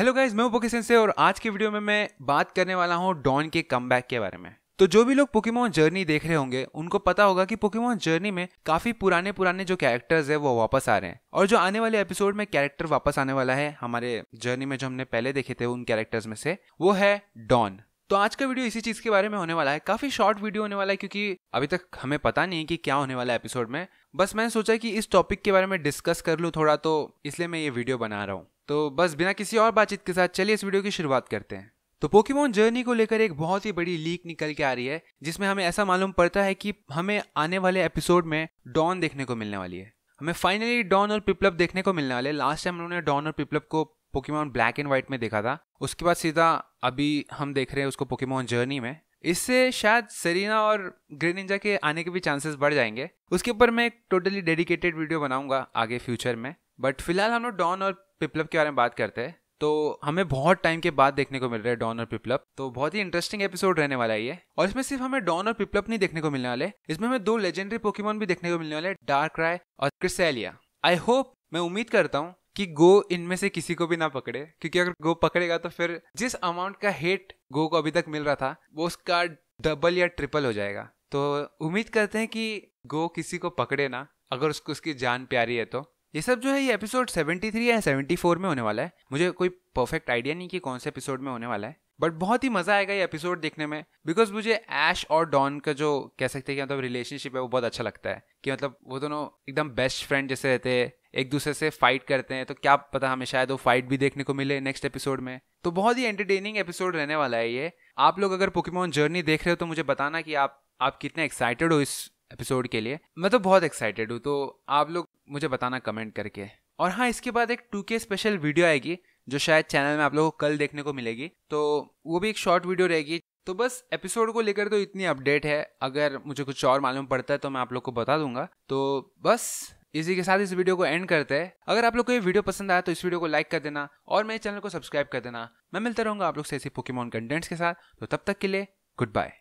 hello guys मैं पोके sense और आज के वीडियो में मैं बात करने वाला हूँ डॉन के कम के बारे में तो जो भी लोग पोकेमोन जर्नी देख रहे होंगे उनको पता होगा कि पोकेमोन जर्नी में काफी पुराने पुराने जो कैरेक्टर्स है वो वापस आ रहे हैं और जो आने वाले एपिसोड में कैरेक्टर वापस आने वाला है हमारे जर्नी में जो हमने पहले देखे थे उन कैरेक्टर्स में से वो है डॉन तो आज का वीडियो इसी चीज के बारे में होने वाला है काफी शॉर्ट वीडियो होने वाला है क्योंकि अभी तक हमें पता नहीं है कि क्या होने वाला है एपिसोड में बस मैंने सोचा कि इस टॉपिक के बारे में डिस्कस कर लूँ थोड़ा तो इसलिए मैं ये वीडियो बना रहा हूँ तो बस बिना किसी और बातचीत के साथ चलिए इस वीडियो की शुरुआत करते हैं तो पोकेमोन जर्नी को लेकर एक बहुत ही बड़ी लीक निकल के आ रही है जिसमें हमें ऐसा मालूम पड़ता है कि हमें आने वाले एपिसोड में डॉन देखने को मिलने वाली है हमें फाइनली डॉन और पिपलप देखने को मिलने वाले लास्ट टाइम उन्होंने डॉन और पिपलप को पोकेमोन ब्लैक एंड व्हाइट में देखा था उसके बाद सीधा अभी हम देख रहे हैं उसको पोकेमोन जर्नी में इससे शायद सेरिना और ग्रेनिंजा के आने के भी चांसेस बढ़ जाएंगे उसके ऊपर मैं एक टोटली डेडिकेटेड वीडियो बनाऊंगा आगे फ्यूचर में बट फिलहाल हम लोग डॉन और पिपलप के बारे में बात करते हैं तो हमें बहुत टाइम के बाद देखने को मिल रहा है डॉन और पिपलप तो बहुत ही इंटरेस्टिंग एपिसोड रहने वाला है ये और इसमें सिर्फ हमें डॉन और पिपलप नहीं देखने को मिलने वाले इसमें हमें दो लेजेंडरी पोकेमोन भी देखने को मिलने वाले डार्क राय और क्रिसेलिया आई होप मैं उम्मीद करता हूँ कि गो इनमें से किसी को भी ना पकड़े क्योंकि अगर गो पकड़ेगा तो फिर जिस अमाउंट का हेट गो को अभी तक मिल रहा था वो उसका डबल या ट्रिपल हो जाएगा तो उम्मीद करते हैं कि गो किसी को पकड़े ना अगर उसको उसकी जान प्यारी है तो ये सब जो है ये एपिसोड 73 या 74 में होने वाला है मुझे कोई परफेक्ट आइडिया नहीं कि कौन से एपिसोड में होने वाला है बट बहुत ही मजा आएगा ये एपिसोड देखने में बिकॉज मुझे ऐश और डॉन का जो कह सकते हैं कि मतलब रिलेशनशिप है वो बहुत अच्छा लगता है कि मतलब वो दोनों एकदम बेस्ट फ्रेंड जैसे रहते हैं एक दूसरे से फाइट करते हैं तो क्या पता हमें शायद वो फाइट भी देखने को मिले नेक्स्ट एपिसोड में तो बहुत ही एंटरटेनिंग एपिसोड रहने वाला है ये आप लोग अगर पोकेमोन जर्नी देख रहे हो तो मुझे बताना कि आप आप कितने एक्साइटेड हो इस एपिसोड के लिए मैं तो बहुत एक्साइटेड हूँ तो आप लोग मुझे बताना कमेंट करके और हाँ इसके बाद एक टू के स्पेशल वीडियो आएगी जो शायद चैनल में आप लोगों को कल देखने को मिलेगी तो वो भी एक शॉर्ट वीडियो रहेगी तो बस एपिसोड को लेकर तो इतनी अपडेट है अगर मुझे कुछ और मालूम पड़ता है तो मैं आप लोग को बता दूंगा तो बस इसी के साथ इस वीडियो को एंड करते हैं अगर आप लोग को ये वीडियो पसंद आया तो इस वीडियो को लाइक कर देना और मेरे चैनल को सब्सक्राइब कर देना मैं मिलता रहूंगा आप लोग से ऐसे पोकेमोन कंटेंट्स के साथ तो तब तक के लिए गुड बाय